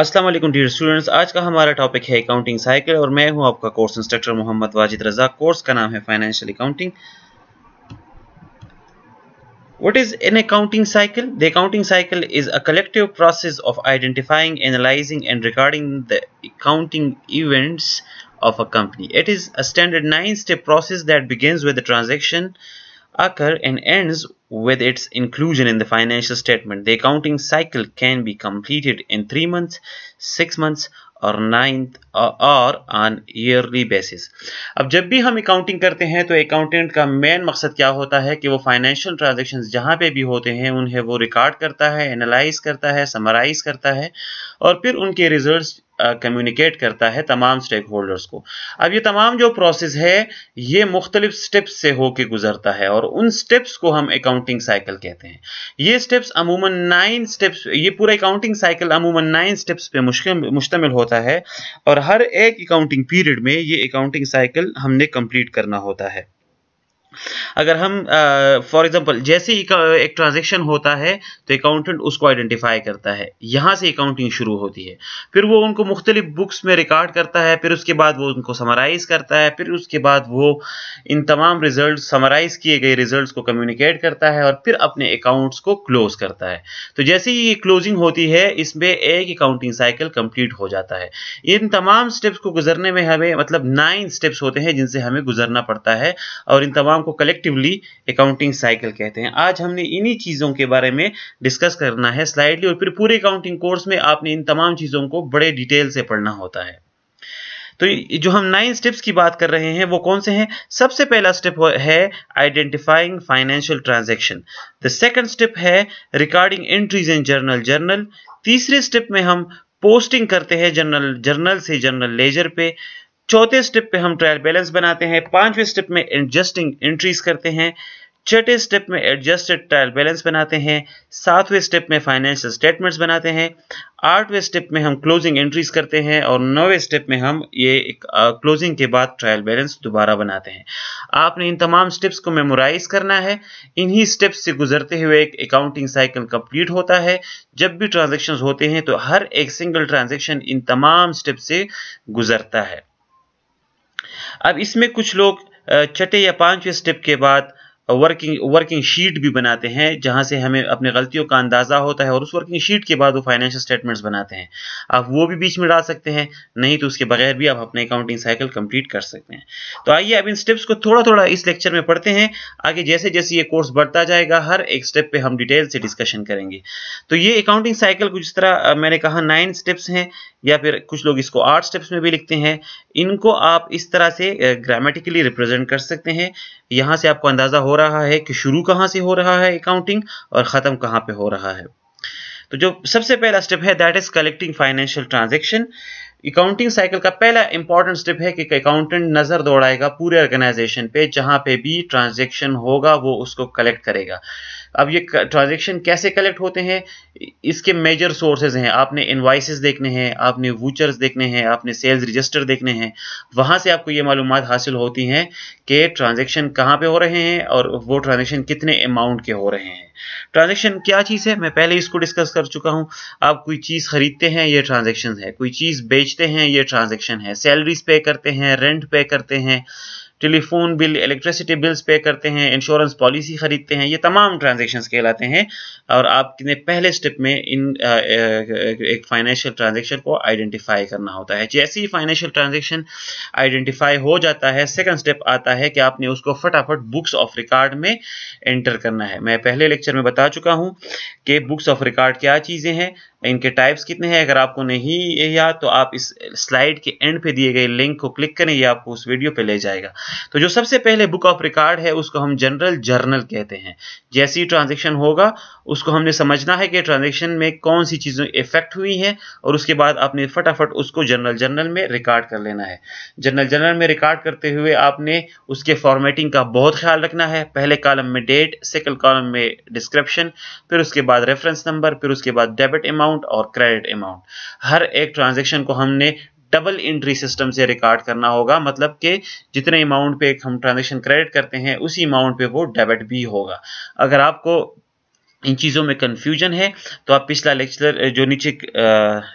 अस्सलाम वालेकुम dear students आज का हमारा टॉपिक है अकाउंटिंग साइकिल और मैं हूं आपका course instructor Mohammad Wajid Raza course का नाम है financial accounting What is an accounting cycle? The accounting cycle is a collective process of identifying, analyzing, and recording the accounting events of a company. It is a standard nine step process that begins with the transaction, occur and ends with its inclusion in the financial statement. The accounting cycle can be completed in three months, six months और ninth or on yearly basis. अब जब भी हम accounting करते हैं तो accountant का main मकसद क्या होता है कि वो financial transactions जहाँ पे भी होते हैं उन्हें वो record करता है analyze करता है summarize करता है और फिर उनके रिजल्ट्स कम्युनिकेट करता है तमाम स्टेक होल्डर्स को अब ये तमाम जो प्रोसेस है ये मुख्तलिफ स्टेप्स से होके गुजरता है और उन स्टेप्स को हम अकाउंटिंग साइकिल कहते हैं ये स्टेप्स अमूमन नाइन स्टेप्स ये पूरा अकाउंटिंग साइकिल अमूमन नाइन स्टेप्स पे मुश्तमिल होता है और हर एक अकाउंटिंग पीरियड में ये अकाउंटिंग साइकिल हमने कंप्लीट करना होता है अगर हम फॉर एग्जांपल जैसे ही एक ट्रांजेक्शन होता है तो अकाउंटेंट उसको आइडेंटिफाई करता है यहाँ से अकाउंटिंग शुरू होती है फिर वो उनको मुख्तलिफ बुक्स में रिकॉर्ड करता है फिर उसके बाद वो उनको समराइज़ करता है फिर उसके बाद वो इन तमाम रिजल्ट समराइज़ किए गए रिजल्ट को कम्युनिकेट करता है और फिर अपने अकाउंट्स को क्लोज करता है तो जैसे ही ये क्लोजिंग होती है इसमें एक अकाउंटिंग साइकिल कंप्लीट हो जाता है इन तमाम स्टेप्स को गुजरने में हमें मतलब नाइन स्टेप्स होते हैं जिनसे हमें गुजरना पड़ता है और इन तमाम को कलेक्टिवली अकाउंटिंग साइकिल कहते हैं आज हमने इन्हीं चीज़ों के बारे में डिस्कस करना है स्लाइडली और फिर पूरे अकाउंटिंग कोर्स में आपने इन तमाम चीज़ों को बड़े डिटेल से पढ़ना होता है तो जो हम नाइन स्टेप्स की बात कर रहे हैं वो कौन से हैं सबसे पहला स्टेप है identifying financial transaction the second step है recording entries in journal journal तीसरे स्टेप में हम पोस्टिंग करते हैं जर्नल जर्नल से जर्नल लेजर पे चौथे स्टेप पे हम ट्रायल बैलेंस बनाते हैं पांचवें स्टेप में एडजस्टिंग एंट्रीज करते हैं छठे स्टेप में एडजस्टेड ट्रायल बैलेंस बनाते हैं सातवें स्टेप में फाइनेंशियल स्टेटमेंट्स बनाते हैं आठवें स्टेप में हम क्लोजिंग एंट्रीज करते हैं और नौवें स्टेप में हम ये क्लोजिंग के बाद ट्रायल बैलेंस दोबारा बनाते हैं आपने इन तमाम स्टेप्स को मेमोराइज करना है इन्हीं स्टेप्स से गुजरते हुए एक अकाउंटिंग साइकिल कंप्लीट होता है जब भी ट्रांजेक्शन होते हैं तो हर एक सिंगल ट्रांजेक्शन इन तमाम स्टेप से गुजरता है अब इसमें कुछ लोग छठे या पांचवें स्टेप के बाद वर्किंग वर्किंग शीट भी बनाते हैं जहां से हमें अपने गलतियों का अंदाज़ा होता है और उस वर्किंग शीट के बाद वो फाइनेंशियल स्टेटमेंट्स बनाते हैं आप वो भी बीच में डाल सकते हैं नहीं तो उसके बगैर भी आप अपने अकाउंटिंग साइकिल कंप्लीट कर सकते हैं तो आइए अब इन स्टेप्स को थोड़ा थोड़ा इस लेक्चर में पढ़ते हैं आगे जैसे जैसे ये कोर्स बढ़ता जाएगा हर एक स्टेप पर हम डिटेल से डिस्कशन करेंगे तो ये अकाउंटिंग साइकिल कुछ तरह मैंने कहा नाइन स्टेप्स हैं या फिर कुछ लोग इसको आठ स्टेप्स में भी लिखते हैं इनको आप इस तरह से ग्रामेटिकली रिप्रेजेंट कर सकते हैं यहाँ से आपको अंदाज़ा हो रहा है कि शुरू कहाँ से हो रहा है अकाउंटिंग और ख़त्म कहाँ पे हो रहा है तो जो सबसे पहला स्टेप है that is collecting financial transaction accounting cycle का पहला इंपॉर्टेंट स्टेप है कि अकाउंटेंट नज़र दौड़ाएगा पूरे ऑर्गेनाइजेशन पे जहाँ पे भी ट्रांजेक्शन होगा वो उसको कलेक्ट करेगा अब ये ट्रांजेक्शन कैसे कलेक्ट होते हैं इसके मेजर सोर्सेज हैं आपने इन्वाइसिस देखने हैं आपने वूचर्स देखने हैं आपने सेल्स रजिस्टर देखने हैं वहाँ से आपको ये मालूम हासिल होती हैं कि ट्रांजेक्शन कहाँ पे हो रहे हैं और वो ट्रांजेक्शन कितने अमाउंट के हो रहे हैं ट्रांजेक्शन क्या चीज़ है मैं पहले इसको डिस्कस कर चुका हूँ आप कोई चीज़ खरीदते हैं ये ट्रांजेक्शन है कोई चीज़ बेचते हैं ये ट्रांजेक्शन है सैलरीज पे करते हैं रेंट पे करते हैं टेलीफोन बिल इलेक्ट्रिसिटी बिल्स पे करते हैं इंश्योरेंस पॉलिसी ख़रीदते हैं ये तमाम ट्रांजेक्शन कहलाते हैं और आपने पहले स्टेप में इन आ, एक फाइनेंशियल ट्रांजेक्शन को आइडेंटिफाई करना होता है जैसे ही फाइनेंशियल ट्रांजेक्शन आइडेंटिफाई हो जाता है सेकेंड स्टेप आता है कि आपने उसको फटाफट बुक्स ऑफ रिकॉर्ड में एंटर करना है मैं पहले लेक्चर में बता चुका हूँ कि बुक्स ऑफ रिकॉर्ड क्या चीज़ें हैं इनके टाइप्स कितने हैं अगर आपको नहीं याद तो आप इस स्लाइड के एंड पे दिए गए लिंक को क्लिक करें ये आपको उस वीडियो पे ले जाएगा तो जो सबसे पहले बुक ऑफ रिकॉर्ड है उसको हम जनरल जर्नल कहते हैं जैसी ट्रांजेक्शन होगा उसको हमने समझना है कि ट्रांजेक्शन में कौन सी चीज़ें इफेक्ट हुई हैं और उसके बाद आपने फटाफट उसको जनरल जर्नल में रिकॉर्ड कर लेना है जनरल जर्नल में रिकॉर्ड करते हुए आपने उसके फॉर्मेटिंग का बहुत ख्याल रखना है पहले कॉलम में डेट सेकेंड कॉलम में डिस्क्रिप्शन फिर उसके बाद रेफरेंस नंबर फिर उसके बाद डेबिट अमाउंट अमाउंट और क्रेडिट अमाउंट हर एक ट्रांजेक्शन को हमने डबल इंट्री सिस्टम से रिकॉर्ड करना होगा मतलब कि जितने अमाउंट पे हम ट्रांजेक्शन क्रेडिट करते हैं उसी अमाउंट पे वो डेबिट भी होगा अगर आपको इन चीज़ों में कन्फ्यूजन है तो आप पिछला लेक्चर जो नीचे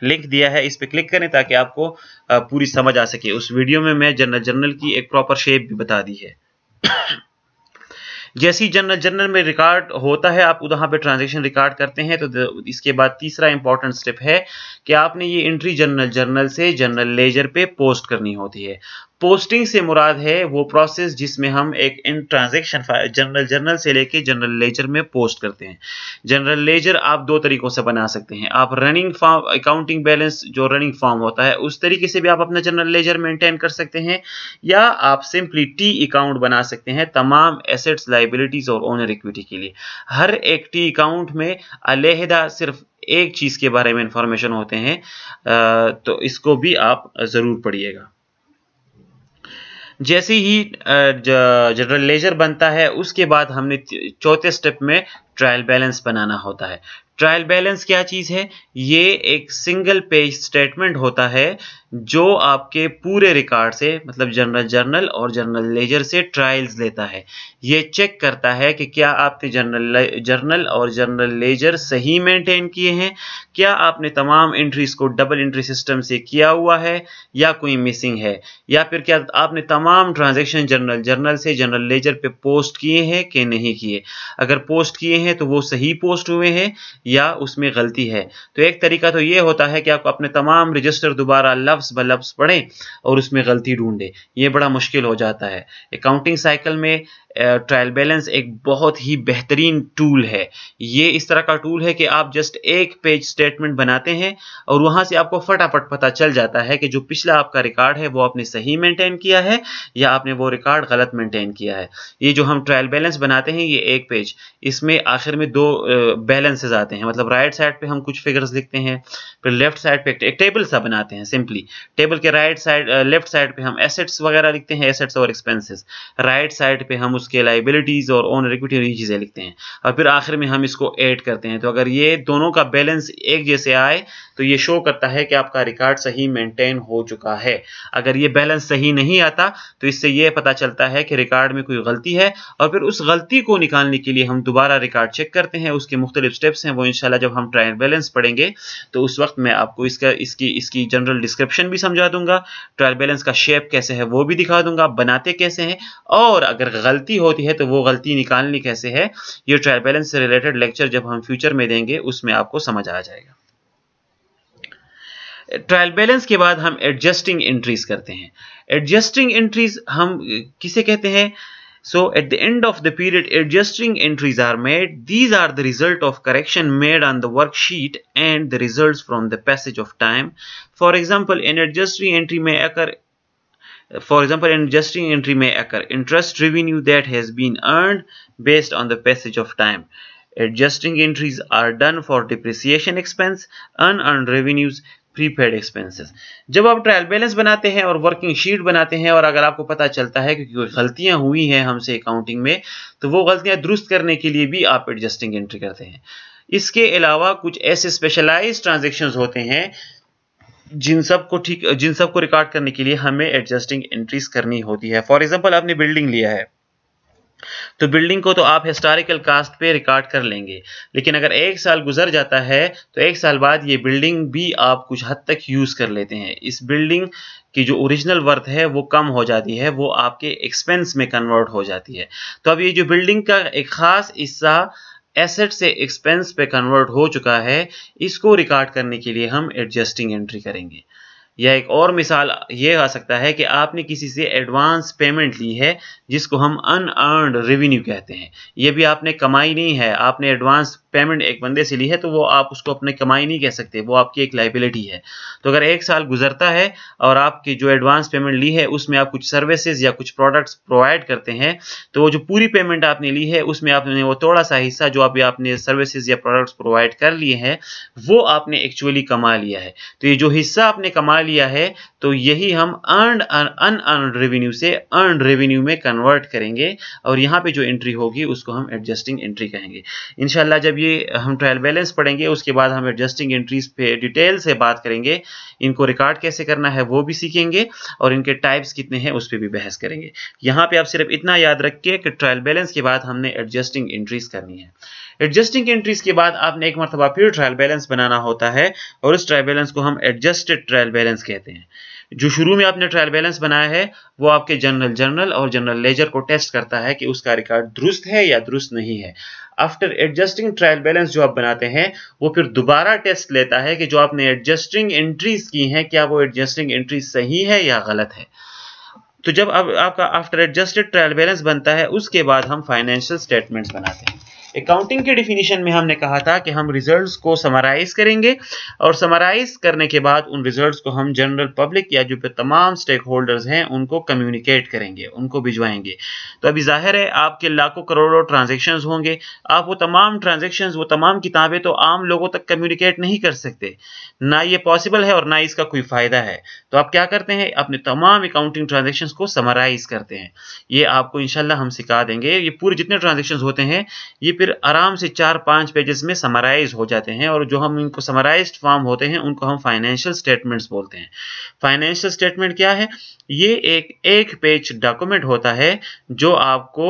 लिंक दिया है इस पर क्लिक करें ताकि आपको पूरी समझ आ सके उस वीडियो में मैं जनरल जर्नल की एक प्रॉपर शेप भी बता दी है जैसी जनरल जनरल में रिकॉर्ड होता है आप वहां पे ट्रांजेक्शन रिकॉर्ड करते हैं तो इसके बाद तीसरा इंपॉर्टेंट स्टेप है कि आपने ये एंट्री जनरल जर्नल से जनरल लेजर पे पोस्ट करनी होती है पोस्टिंग से मुराद है वो प्रोसेस जिसमें हम एक इन ट्रांजेक्शन जनरल जर्नल से लेके जनरल लेजर में पोस्ट करते हैं जनरल लेजर आप दो तरीकों से बना सकते हैं आप रनिंग फॉर्म अकाउंटिंग बैलेंस जो रनिंग फॉर्म होता है उस तरीके से भी आप अपना जनरल लेजर मेंटेन कर सकते हैं या आप सिंपली टी अकाउंट बना सकते हैं तमाम एसेट्स लाइबिलिटीज और ओनर इक्विटी के लिए हर एक टी अकाउंट में अलहदा सिर्फ एक चीज़ के बारे में इंफॉर्मेशन होते हैं तो इसको भी आप ज़रूर पढ़िएगा जैसे ही जनरल लेजर बनता है उसके बाद हमने चौथे स्टेप में ट्रायल बैलेंस बनाना होता है ट्रायल बैलेंस क्या चीज़ है ये एक सिंगल पेज स्टेटमेंट होता है जो आपके पूरे रिकॉर्ड से मतलब जनरल जर्नल और जनरल लेजर से ट्रायल्स लेता है ये चेक करता है कि क्या आपने जनरल जर्नल और जनरल लेजर सही मेंटेन किए हैं क्या आपने तमाम एंट्रीज को डबल एंट्री सिस्टम से किया हुआ है या कोई मिसिंग है या फिर क्या आपने तमाम ट्रांजेक्शन जनरल जर्नल से जनरल लेजर पे पोस्ट किए हैं कि नहीं किए अगर पोस्ट किए हैं तो वो सही पोस्ट हुए हैं या उसमें गलती है तो एक तरीका तो ये होता है कि आप अपने तमाम रजिस्टर दोबारा लव लफ्स ब लफ्स पढ़ें और उसमें गलती ढूंढें ये बड़ा मुश्किल हो जाता है अकाउंटिंग साइकिल में ट्रायल बैलेंस एक बहुत ही बेहतरीन टूल है ये इस तरह का टूल है कि आप जस्ट एक पेज स्टेटमेंट बनाते हैं और वहाँ से आपको फटाफट पता चल जाता है कि जो पिछला आपका रिकॉर्ड है वो आपने सही मेंटेन किया है या आपने वो रिकॉर्ड गलत मेंटेन किया है ये जो हम ट्रायल बैलेंस बनाते हैं ये एक पेज इसमें आखिर में दो बैलेंसेज आते हैं मतलब राइट साइड पर हम कुछ फिगर्स लिखते हैं फिर लेफ्ट साइड पर एक टेबल सा बनाते हैं सिंपली टेबल के राइट साइड लेफ्ट साइड पर हम एसेट्स वगैरह लिखते हैं एसेट्स और एक्सपेंसिस राइट साइड पर हम उसके लाइबिलिटीज़ और ओन रिक्विटी और ये चीज़ें लिखते हैं और फिर आखिर में हम इसको ऐड करते हैं तो अगर ये दोनों का बैलेंस एक जैसे आए तो ये शो करता है कि आपका रिकॉर्ड सही मेंटेन हो चुका है अगर ये बैलेंस सही नहीं आता तो इससे ये पता चलता है कि रिकॉर्ड में कोई गलती है और फिर उस गलती को निकालने के लिए हम दोबारा रिकॉर्ड चेक करते हैं उसके मुख्तलिफ स्टेप्स हैं वो इनशाला जब हम ट्रायल बैलेंस पढ़ेंगे तो उस वक्त मैं आपको इसका इसकी इसकी जनरल डिस्क्रिप्शन भी समझा दूंगा ट्रायल बैलेंस का शेप कैसे है वो भी दिखा दूंगा बनाते कैसे हैं और अगर गलती गलती होती है तो वो गलती निकालनी कैसे है ये ट्रायल बैलेंस से रिलेटेड लेक्चर जब हम फ्यूचर में देंगे उसमें आपको समझ आ जाएगा ट्रायल बैलेंस के बाद हम एडजस्टिंग एंट्रीज करते हैं एडजस्टिंग एंट्रीज हम किसे कहते हैं so at the end of the period adjusting entries are made these are the result of correction made on the worksheet and the result from the passage of time for example in adjusting entry में अगर for example industry entry में accrue interest revenue that has been earn based on the passage of time adjusting entries are done for depreciation expense un earn revenues prepaid expenses जब आप trial balance बनाते हैं और working sheet बनाते हैं और अगर आपको पता चलता है क्योंकि कोई गलतियां हुई हैं हमसे अकाउंटिंग में तो वो गलतियां दुरुस्त करने के लिए भी आप एडजस्टिंग एंट्री करते हैं इसके अलावा कुछ ऐसे स्पेशलाइज ट्रांजेक्शन होते हैं जिन सब को ठीक जिन सब को रिकॉर्ड करने के लिए हमें एडजस्टिंग एंट्रीज करनी होती है फॉर एग्जाम्पल आपने बिल्डिंग लिया है तो बिल्डिंग को तो आप हिस्टोरिकल कास्ट पे रिकॉर्ड कर लेंगे लेकिन अगर एक साल गुजर जाता है तो एक साल बाद ये बिल्डिंग भी आप कुछ हद तक यूज़ कर लेते हैं इस बिल्डिंग की जो ओरिजिनल वर्थ है वो कम हो जाती है वो आपके एक्सपेंस में कन्वर्ट हो जाती है तो अब ये जो बिल्डिंग का एक ख़ास हिस्सा एसेट से एक्सपेंस पे कन्वर्ट हो चुका है इसको रिकॉर्ड करने के लिए हम एडजस्टिंग एंट्री करेंगे या एक और मिसाल ये आ सकता है कि आपने किसी से एडवांस पेमेंट ली है जिसको हम अनअर्नड रेवेन्यू कहते हैं ये भी आपने कमाई नहीं है आपने एडवांस पेमेंट एक बंदे से ली है तो वो आप उसको अपने कमाई नहीं कह सकते वो आपकी एक लाइबिलिटी है तो अगर एक साल गुजरता है और आपकी जो एडवांस पेमेंट ली है उसमें आप कुछ सर्विसेज या कुछ प्रोडक्ट्स प्रोवाइड करते हैं तो वो जो पूरी पेमेंट आपने ली है उसमें आपने वो थोड़ा सा हिस्सा जो अभी आपने सर्विसेज या प्रोडक्ट्स प्रोवाइड कर लिए हैं वो आपने एक्चुअली कमा लिया है तो ये जो हिस्सा आपने कमा कमा लिया है तो यही हम अर्न अन अर्न रेवेन्यू से अर्न रेवेन्यू में कन्वर्ट करेंगे और यहाँ पे जो एंट्री होगी उसको हम एडजस्टिंग एंट्री कहेंगे इनशाला जब ये हम ट्रायल बैलेंस पढ़ेंगे उसके बाद हम एडजस्टिंग एंट्रीज पे डिटेल से बात करेंगे इनको रिकॉर्ड कैसे करना है वो भी सीखेंगे और इनके टाइप्स कितने हैं उस पर भी बहस करेंगे यहाँ पर आप सिर्फ इतना याद रखिए कि ट्रायल बैलेंस के बाद हमने एडजस्टिंग एंट्रीज करनी है एडजस्टिंग एंट्रीज के बाद आपने एक मरतबा फिर ट्रायल बैलेंस बनाना होता है और उस ट्रायल बैलेंस को हम एडजस्टेड ट्रायल बैलेंस बैलेंस कहते हैं जो शुरू में आपने ट्रायल बैलेंस बनाया है वो आपके जनरल जर्नल और जनरल लेजर को टेस्ट करता है कि उसका रिकॉर्ड दुरुस्त है या दुरुस्त नहीं है आफ्टर एडजस्टिंग ट्रायल बैलेंस जो आप बनाते हैं वो फिर दोबारा टेस्ट लेता है कि जो आपने एडजस्टिंग एंट्रीज की हैं क्या वो एडजस्टिंग एंट्रीज सही है या गलत है तो जब अब आपका आफ्टर एडजस्टेड ट्रायल बैलेंस बनता है उसके बाद हम फाइनेंशियल स्टेटमेंट्स बनाते हैं अकाउंटिंग के डिफिनीशन में हमने कहा था कि हम रिजल्ट्स को समराइज करेंगे और समराइज करने के बाद उन रिजल्ट्स को हम जनरल पब्लिक या जो तमाम स्टेक होल्डर्स हैं उनको कम्युनिकेट करेंगे उनको भिजवाएंगे तो अभी जाहिर है आपके लाखों करोड़ों ट्रांजेक्शन होंगे आप वो तमाम ट्रांजेक्शन वो तमाम किताबें तो आम लोगों तक कम्युनिकेट नहीं कर सकते ना ये पॉसिबल है और ना इसका कोई फ़ायदा है तो आप क्या करते हैं अपने तमाम अकाउंटिंग ट्रांजेक्शन को समराइज करते हैं ये आपको इनशाला हम सिखा देंगे ये पूरे जितने ट्रांजेक्शन होते हैं ये फिर आराम से चार पांच पेजेस में समराइज हो जाते हैं और जो हम इनको समराइज फॉर्म होते हैं उनको हम फाइनेंशियल स्टेटमेंट्स बोलते हैं फाइनेंशियल स्टेटमेंट क्या है ये एक एक पेज डॉक्यूमेंट होता है जो आपको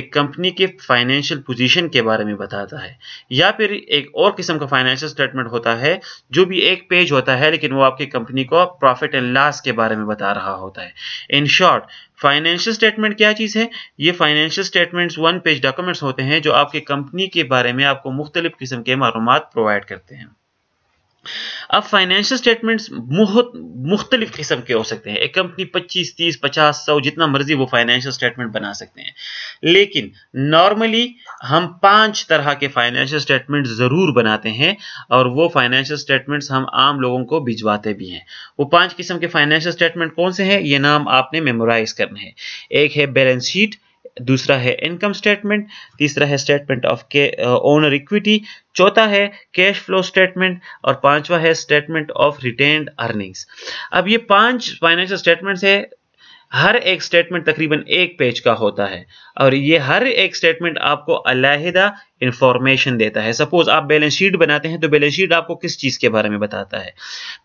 एक कंपनी के फाइनेंशियल पोजीशन के बारे में बताता है या फिर एक और किस्म का फाइनेंशियल स्टेटमेंट होता है जो भी एक पेज होता है लेकिन वो आपकी कंपनी को प्रॉफिट एंड लॉस के बारे में बता रहा होता है इन शॉर्ट फाइनेंशियल स्टेटमेंट क्या चीज़ है ये financial statements one page documents होते हैं जो आपके कंपनी के बारे में आपको मुख्तलिफ किस्म के मालूम प्रोवाइड करते हैं अब फाइनेंशियल स्टेटमेंट्स बहुत मुख्तलिफ किस्म के हो सकते हैं एक कंपनी 25, 30, 50, 100 जितना मर्जी वो फाइनेंशियल स्टेटमेंट बना सकते हैं लेकिन नॉर्मली हम पांच तरह के फाइनेंशियल स्टेटमेंट ज़रूर बनाते हैं और वो फाइनेंशियल स्टेटमेंट्स हम आम लोगों को भिजवाते भी हैं वो पांच किस्म के फाइनेंशियल स्टेटमेंट कौन से हैं ये नाम आपने मेमोराइज करने हैं एक है बैलेंस शीट दूसरा है इनकम स्टेटमेंट तीसरा है स्टेटमेंट ऑफ के ओनर इक्विटी चौथा है कैश फ्लो स्टेटमेंट और पांचवा है स्टेटमेंट ऑफ रिटेन्ड अर्निंग्स अब ये पांच फाइनेंशियल स्टेटमेंट्स है हर एक स्टेटमेंट तकरीबन एक पेज का होता है और ये हर एक स्टेटमेंट आपको अलहदा इंफॉर्मेशन देता है सपोज आप बैलेंस शीट बनाते हैं तो बैलेंस शीट आपको किस चीज़ के बारे में बताता है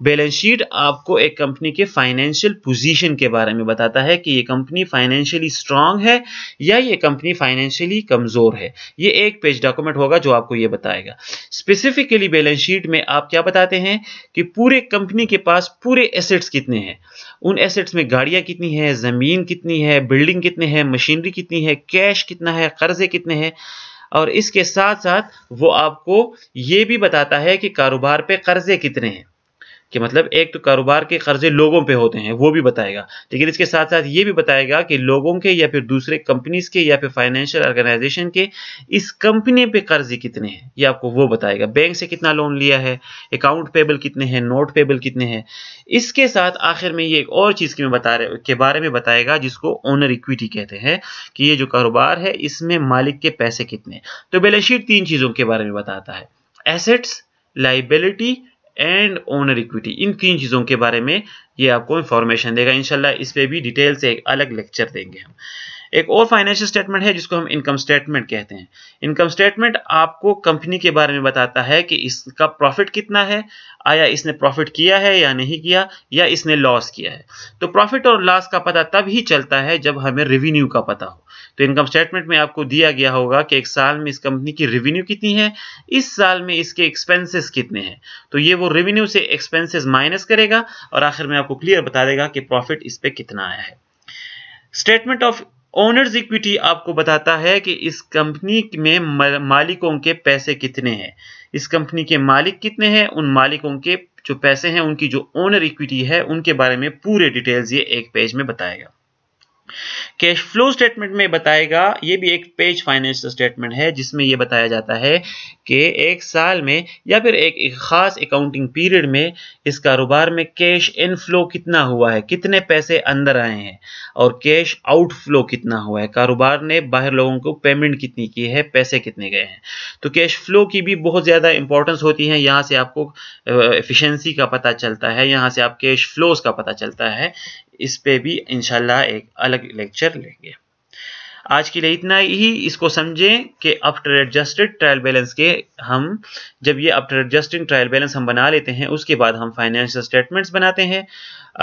बैलेंस शीट आपको एक कंपनी के फाइनेंशियल पोजीशन के बारे में बताता है कि ये कंपनी फाइनेंशियली स्ट्रांग है या ये कंपनी फाइनेंशियली कमज़ोर है ये एक पेज डॉक्यूमेंट होगा जो आपको ये बताएगा स्पेसिफिकली बैलेंस शीट में आप क्या बताते हैं कि पूरे कंपनी के पास पूरे एसेट्स कितने हैं उन एसेट्स में गाड़ियाँ कितनी है ज़मीन कितनी है बिल्डिंग कितने हैं मशीनरी कितनी है कैश कितना है कर्जे कितने हैं और इसके साथ साथ वो आपको ये भी बताता है कि कारोबार पे कर्जे कितने हैं कि मतलब एक तो कारोबार के कर्जे लोगों पे होते हैं वो भी बताएगा लेकिन इसके साथ साथ ये भी बताएगा कि लोगों के या फिर दूसरे कंपनीज के या फिर फाइनेंशियल ऑर्गेनाइजेशन के इस कंपनी पे कर्जे कितने हैं ये आपको वो बताएगा बैंक से कितना लोन लिया है अकाउंट पेबल कितने हैं नोट पेबल कितने हैं इसके साथ आखिर में ये एक और चीज़ की बता रहे के बारे में बताएगा जिसको ओनर इक्विटी कहते हैं कि ये जो कारोबार है इसमें मालिक के पैसे कितने तो बैलेंस शीट तीन चीज़ों के बारे में बताता है assets liability and owner equity इन तीन चीज़ों के बारे में ये आपको इंफॉर्मेशन देगा इनशाला इस पर भी डिटेल से एक अलग लेक्चर देंगे हम एक और फाइनेंशियल स्टेटमेंट है जिसको हम इनकम स्टेटमेंट कहते हैं इनकम स्टेटमेंट आपको कंपनी के बारे में बताता है कि इसका प्रॉफिट कितना है आया इसने प्रॉफिट किया है या नहीं किया या इसने लॉस किया है तो प्रॉफिट और लॉस का पता तब ही चलता है जब हमें रेवेन्यू का पता हो तो इनकम स्टेटमेंट में आपको दिया गया होगा कि एक साल में इस कंपनी की रेवेन्यू कितनी है इस साल में इसके एक्सपेंसेस कितने हैं तो ये वो रेवेन्यू से एक्सपेंसेस माइनस करेगा और आखिर में आपको क्लियर बता देगा कि प्रॉफिट इस पर कितना आया है स्टेटमेंट ऑफ ओनर्स इक्विटी आपको बताता है कि इस कंपनी में मालिकों के पैसे कितने हैं इस कंपनी के मालिक कितने हैं उन मालिकों के जो पैसे हैं उनकी जो ओनर इक्विटी है उनके बारे में पूरे डिटेल्स ये एक पेज में बताएगा कैश फ्लो स्टेटमेंट में बताएगा ये भी एक पेज फाइनेंशियल स्टेटमेंट है जिसमें ये बताया जाता है कि एक साल में या फिर एक, एक खास अकाउंटिंग पीरियड में इस कारोबार में कैश इनफ्लो कितना हुआ है कितने पैसे अंदर आए हैं और कैश आउटफ्लो कितना हुआ है कारोबार ने बाहर लोगों को पेमेंट कितनी की है पैसे कितने गए हैं तो कैश फ्लो की भी बहुत ज़्यादा इंपॉर्टेंस होती है यहाँ से आपको एफिशेंसी का पता चलता है यहाँ से आप कैश फ्लोज का पता चलता है इस पे भी इंशाल्लाह एक अलग लेक्चर लेंगे आज के लिए इतना ही इसको समझें कि आफ्टर एडजस्टेड ट्रायल बैलेंस के हम जब ये आफ्टर एडजस्टिंग ट्रायल बैलेंस हम बना लेते हैं उसके बाद हम फाइनेंशियल स्टेटमेंट्स बनाते हैं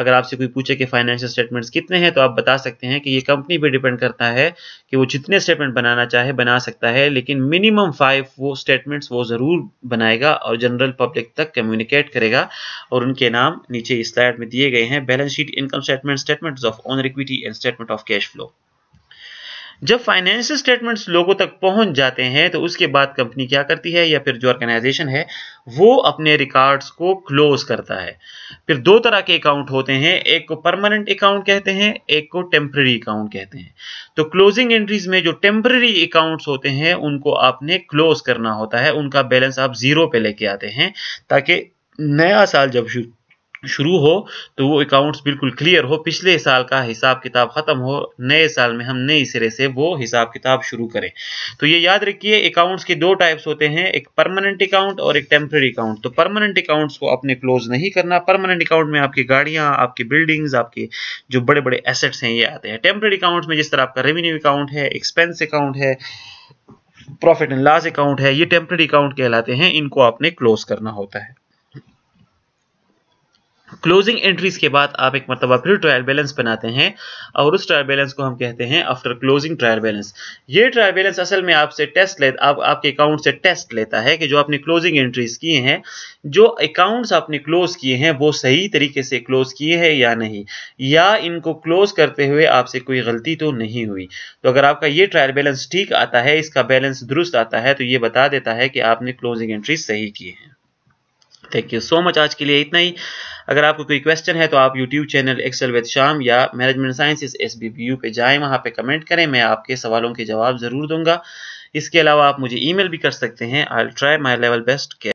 अगर आपसे कोई पूछे कि फाइनेंशियल स्टेटमेंट्स कितने हैं तो आप बता सकते हैं कि ये कंपनी पे डिपेंड करता है कि वो जितने स्टेटमेंट बनाना चाहे बना सकता है लेकिन मिनिमम फाइव वो स्टेटमेंट्स वो ज़रूर बनाएगा और जनरल पब्लिक तक कम्युनिकेट करेगा और उनके नाम नीचे स्लाइड में दिए गए हैं balance sheet income statement statements of owner equity and statement of cash flow जब फाइनेंशियल स्टेटमेंट्स लोगों तक पहुंच जाते हैं तो उसके बाद कंपनी क्या करती है या फिर जो ऑर्गेनाइजेशन है वो अपने रिकॉर्ड्स को क्लोज करता है फिर दो तरह के अकाउंट होते हैं एक को परमानेंट अकाउंट कहते हैं एक को टेम्प्रेरी अकाउंट कहते हैं तो क्लोजिंग एंट्रीज में जो टेम्प्रेरी अकाउंट्स होते हैं उनको आपने क्लोज करना होता है उनका बैलेंस आप जीरो पे लेके आते हैं ताकि नया साल जब शुरू शुरू हो तो वो अकाउंट्स बिल्कुल क्लियर हो पिछले साल का हिसाब किताब ख़त्म हो नए साल में हम नए सिरे से वो हिसाब किताब शुरू करें तो ये याद रखिए अकाउंट्स के दो टाइप्स होते हैं एक परमानेंट अकाउंट और एक टेम्प्रेरी अकाउंट तो परमानेंट अकाउंट्स को अपने क्लोज नहीं करना परमानेंट अकाउंट में आपकी गाड़ियाँ आपकी बिल्डिंग्स आपके जो बड़े बड़े एसेट्स हैं ये आते हैं टेम्प्रेरी अकाउंट्स में जिस तरह आपका रेवेन्यू अकाउंट है एक्सपेंस अकाउंट है प्रॉफिट एंड लॉस अकाउंट है ये टेम्प्रेरी अकाउंट कहलाते हैं इनको आपने क्लोज करना होता है क्लोजिंग एंट्रीज के बाद आप एक मरतबा फिर ट्रायल बैलेंस बनाते हैं और उस ट्रायल बैलेंस को हम कहते हैं आफ्टर क्लोजिंग ट्रायल बैलेंस ये ट्रायल बैलेंस असल में आपसे टेस्ट ले आप, आपके अकाउंट से टेस्ट लेता है कि जो आपने क्लोजिंग एंट्रीज किए हैं जो अकाउंट्स आपने क्लोज किए हैं वो सही तरीके से क्लोज किए हैं या नहीं या इनको क्लोज करते हुए आपसे कोई गलती तो नहीं हुई तो अगर आपका ये ट्रायल बैलेंस ठीक आता है इसका बैलेंस दुरुस्त आता है तो ये बता देता है कि आपने क्लोजिंग एंट्रीज सही किए हैं थैंक यू सो मच आज के लिए इतना ही अगर आपको कोई क्वेश्चन है तो आप यूट्यूब चैनल एक्सेल विद शाम या मैनेजमेंट साइंसिस एस बी पे जाएं वहाँ पे कमेंट करें मैं आपके सवालों के जवाब ज़रूर दूंगा इसके अलावा आप मुझे ईमेल भी कर सकते हैं I try my level best